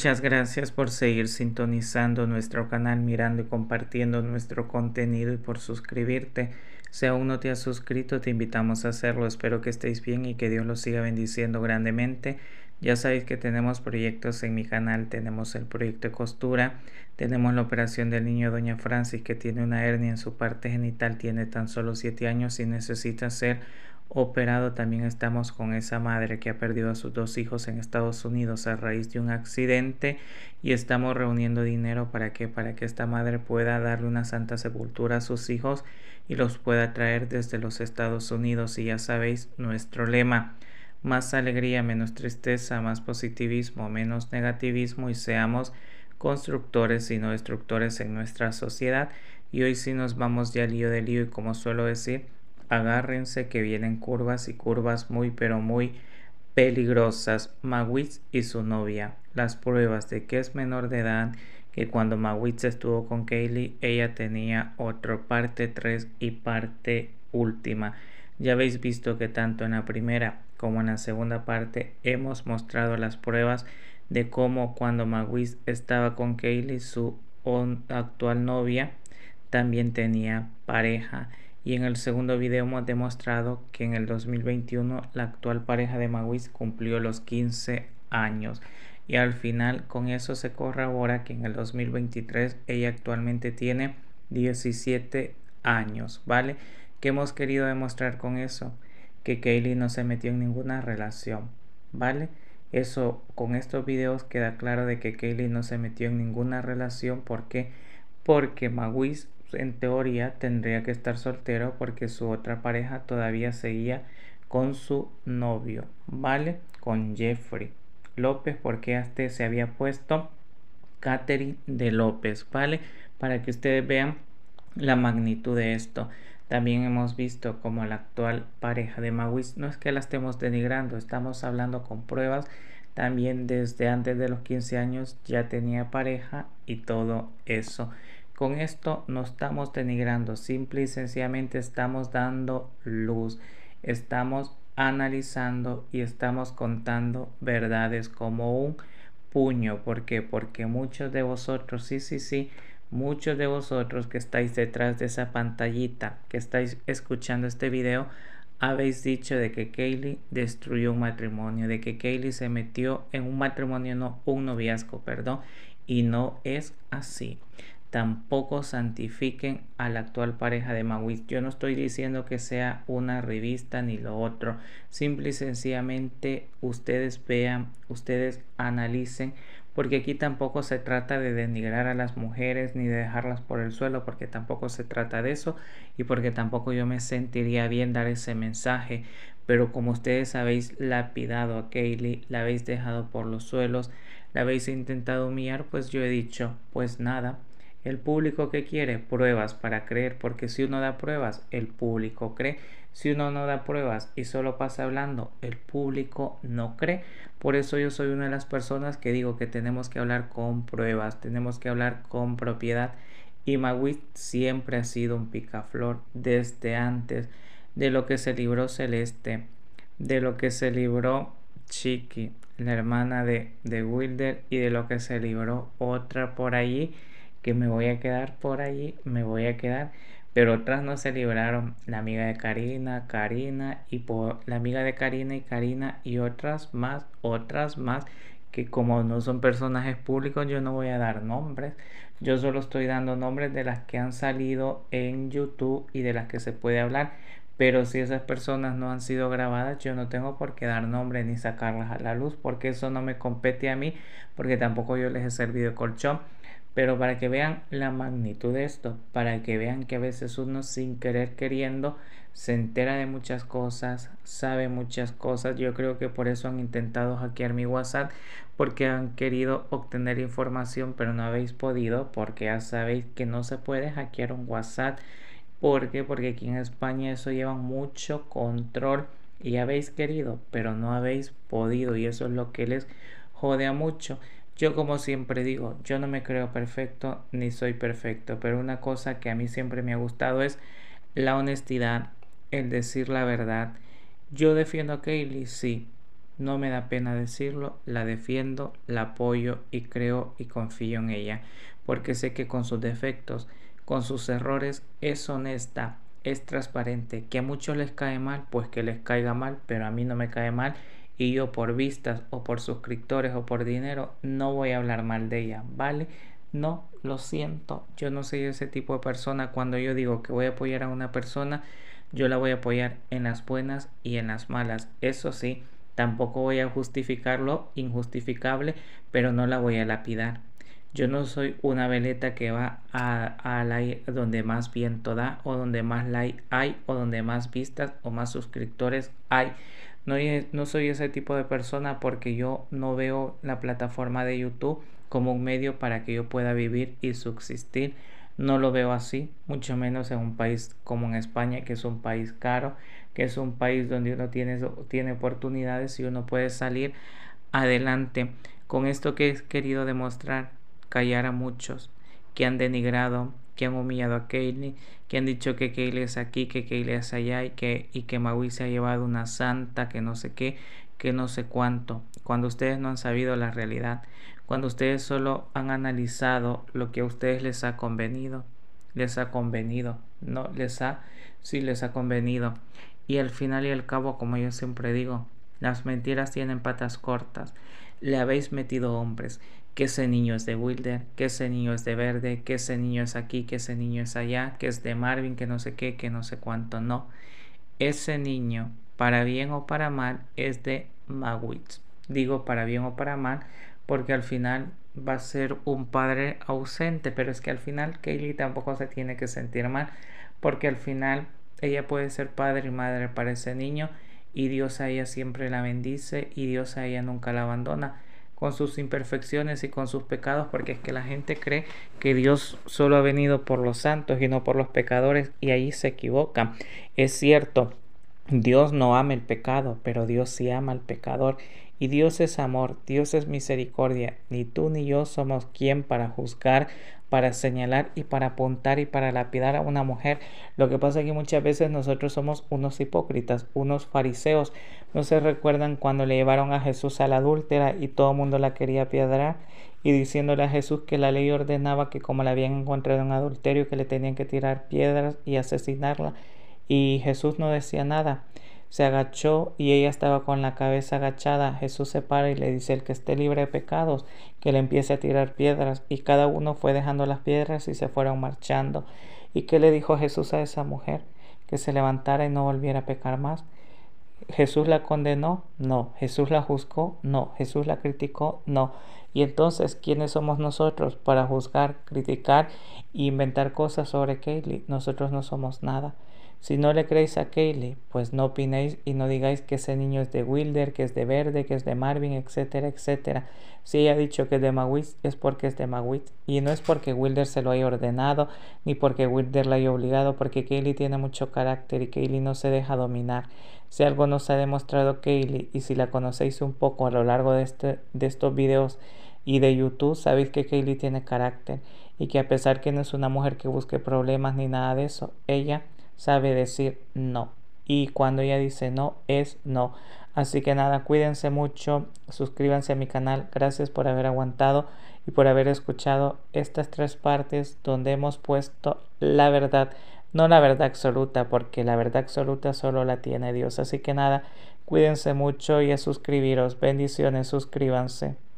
Muchas gracias por seguir sintonizando nuestro canal, mirando y compartiendo nuestro contenido y por suscribirte. Si aún no te has suscrito, te invitamos a hacerlo. Espero que estéis bien y que Dios los siga bendiciendo grandemente. Ya sabéis que tenemos proyectos en mi canal, tenemos el proyecto de costura, tenemos la operación del niño Doña Francis que tiene una hernia en su parte genital, tiene tan solo 7 años y necesita ser operado. También estamos con esa madre que ha perdido a sus dos hijos en Estados Unidos a raíz de un accidente y estamos reuniendo dinero para que para que esta madre pueda darle una santa sepultura a sus hijos y los pueda traer desde los Estados Unidos. Y ya sabéis nuestro lema. Más alegría, menos tristeza, más positivismo, menos negativismo y seamos constructores y no destructores en nuestra sociedad. Y hoy sí nos vamos ya al lío de lío y como suelo decir, agárrense que vienen curvas y curvas muy pero muy peligrosas. Magwitch y su novia. Las pruebas de que es menor de edad que cuando Magwitch estuvo con Kaylee ella tenía otro parte 3 y parte última. Ya habéis visto que tanto en la primera como en la segunda parte hemos mostrado las pruebas de cómo cuando Magwitch estaba con Kaylee su actual novia también tenía pareja y en el segundo video hemos demostrado que en el 2021 la actual pareja de Maguis cumplió los 15 años y al final con eso se corrobora que en el 2023 ella actualmente tiene 17 años, ¿vale? ¿Qué hemos querido demostrar con eso? Que Kaylee no se metió en ninguna relación, ¿vale? Eso con estos videos queda claro de que Kaylee no se metió en ninguna relación, ¿por qué? Porque Maguis en teoría tendría que estar soltero porque su otra pareja todavía seguía con su novio, ¿vale? Con Jeffrey López porque hasta este se había puesto Catherine de López, ¿vale? Para que ustedes vean la magnitud de esto. También hemos visto como la actual pareja de Mawis, no es que la estemos denigrando, estamos hablando con pruebas. También desde antes de los 15 años ya tenía pareja y todo eso. Con esto no estamos denigrando, simple y sencillamente estamos dando luz, estamos analizando y estamos contando verdades como un puño. ¿Por qué? Porque muchos de vosotros, sí, sí, sí, muchos de vosotros que estáis detrás de esa pantallita, que estáis escuchando este video, habéis dicho de que Kaylee destruyó un matrimonio, de que Kaylee se metió en un matrimonio, no un noviazgo, perdón, y no es así tampoco santifiquen a la actual pareja de Mawis. Yo no estoy diciendo que sea una revista ni lo otro. Simple y sencillamente ustedes vean, ustedes analicen, porque aquí tampoco se trata de denigrar a las mujeres ni de dejarlas por el suelo, porque tampoco se trata de eso y porque tampoco yo me sentiría bien dar ese mensaje. Pero como ustedes habéis lapidado a Kaylee, la habéis dejado por los suelos, la habéis intentado humillar, pues yo he dicho, pues nada, el público que quiere pruebas para creer, porque si uno da pruebas, el público cree. Si uno no da pruebas y solo pasa hablando, el público no cree. Por eso yo soy una de las personas que digo que tenemos que hablar con pruebas, tenemos que hablar con propiedad. Y Magui siempre ha sido un picaflor desde antes de lo que se libró Celeste, de lo que se libró Chiqui, la hermana de, de Wilder, y de lo que se libró otra por allí que me voy a quedar por allí, me voy a quedar. Pero otras no se libraron. La amiga de Karina, Karina y por la amiga de Karina y Karina y otras más, otras más que como no son personajes públicos yo no voy a dar nombres. Yo solo estoy dando nombres de las que han salido en YouTube y de las que se puede hablar. Pero si esas personas no han sido grabadas, yo no tengo por qué dar nombre ni sacarlas a la luz, porque eso no me compete a mí, porque tampoco yo les he servido colchón. Pero para que vean la magnitud de esto, para que vean que a veces uno sin querer queriendo se entera de muchas cosas, sabe muchas cosas. Yo creo que por eso han intentado hackear mi WhatsApp, porque han querido obtener información, pero no habéis podido, porque ya sabéis que no se puede hackear un WhatsApp ¿Por qué? Porque aquí en España eso lleva mucho control y habéis querido, pero no habéis podido y eso es lo que les jodea mucho. Yo como siempre digo, yo no me creo perfecto ni soy perfecto, pero una cosa que a mí siempre me ha gustado es la honestidad, el decir la verdad. Yo defiendo a Kaylee, sí, no me da pena decirlo, la defiendo, la apoyo y creo y confío en ella porque sé que con sus defectos, con sus errores, es honesta, es transparente, que a muchos les cae mal, pues que les caiga mal, pero a mí no me cae mal y yo por vistas o por suscriptores o por dinero no voy a hablar mal de ella, ¿vale? No, lo siento, yo no soy ese tipo de persona. Cuando yo digo que voy a apoyar a una persona, yo la voy a apoyar en las buenas y en las malas. Eso sí, tampoco voy a justificar lo injustificable, pero no la voy a lapidar. Yo no soy una veleta que va a, aire donde más viento da, o donde más like hay, o donde más vistas o más suscriptores hay. No, no soy ese tipo de persona porque yo no veo la plataforma de YouTube como un medio para que yo pueda vivir y subsistir. No lo veo así, mucho menos en un país como en España, que es un país caro, que es un país donde uno tiene oportunidades y uno puede salir adelante. Con esto que he querido demostrar callar a muchos que han denigrado, que han humillado a Kaylee, que han dicho que Kaylee es aquí, que Kaylee es allá y que, y que Maui se ha llevado una santa, que no sé qué, que no sé cuánto, cuando ustedes no han sabido la realidad, cuando ustedes solo han analizado lo que a ustedes les ha convenido, les ha convenido, no les ha, sí les ha convenido. Y al final y al cabo, como yo siempre digo, las mentiras tienen patas cortas. Le habéis metido hombres. Que ese niño es de Wilder, que ese niño es de Verde, que ese niño es aquí, que ese niño es allá, que es de Marvin, que no sé qué, que no sé cuánto. No. Ese niño, para bien o para mal, es de Magwitz. Digo para bien o para mal, porque al final va a ser un padre ausente, pero es que al final Kaylee tampoco se tiene que sentir mal, porque al final ella puede ser padre y madre para ese niño y Dios a ella siempre la bendice y Dios a ella nunca la abandona con sus imperfecciones y con sus pecados, porque es que la gente cree que Dios solo ha venido por los santos y no por los pecadores, y ahí se equivoca Es cierto, Dios no ama el pecado, pero Dios sí ama al pecador y Dios es amor, Dios es misericordia, ni tú ni yo somos quien para juzgar, para señalar y para apuntar y para lapidar a una mujer. Lo que pasa es que muchas veces nosotros somos unos hipócritas, unos fariseos. ¿No se recuerdan cuando le llevaron a Jesús a la adúltera y todo el mundo la quería piedrar? Y diciéndole a Jesús que la ley ordenaba que como la habían encontrado en adulterio, que le tenían que tirar piedras y asesinarla. Y Jesús no decía nada se agachó y ella estaba con la cabeza agachada. Jesús se para y le dice, el que esté libre de pecados, que le empiece a tirar piedras. Y cada uno fue dejando las piedras y se fueron marchando. ¿Y qué le dijo Jesús a esa mujer? Que se levantara y no volviera a pecar más. ¿Jesús la condenó? No. ¿Jesús la juzgó? No. ¿Jesús la criticó? No. Y entonces, ¿quiénes somos nosotros para juzgar, criticar e inventar cosas sobre Kaylee? Nosotros no somos nada. Si no le creéis a Kaylee, pues no opinéis y no digáis que ese niño es de Wilder, que es de Verde, que es de Marvin, etcétera, etcétera. Si ella ha dicho que es de Mawitz, es porque es de Mawitz. Y no es porque Wilder se lo haya ordenado, ni porque Wilder la haya obligado, porque Kaylee tiene mucho carácter y Kaylee no se deja dominar. Si algo nos ha demostrado Kaylee, y si la conocéis un poco a lo largo de, este, de estos videos y de YouTube, sabéis que Kaylee tiene carácter. Y que a pesar que no es una mujer que busque problemas ni nada de eso, ella sabe decir no. Y cuando ella dice no, es no. Así que nada, cuídense mucho, suscríbanse a mi canal, gracias por haber aguantado y por haber escuchado estas tres partes donde hemos puesto la verdad, no la verdad absoluta, porque la verdad absoluta solo la tiene Dios. Así que nada, cuídense mucho y a suscribiros, bendiciones, suscríbanse.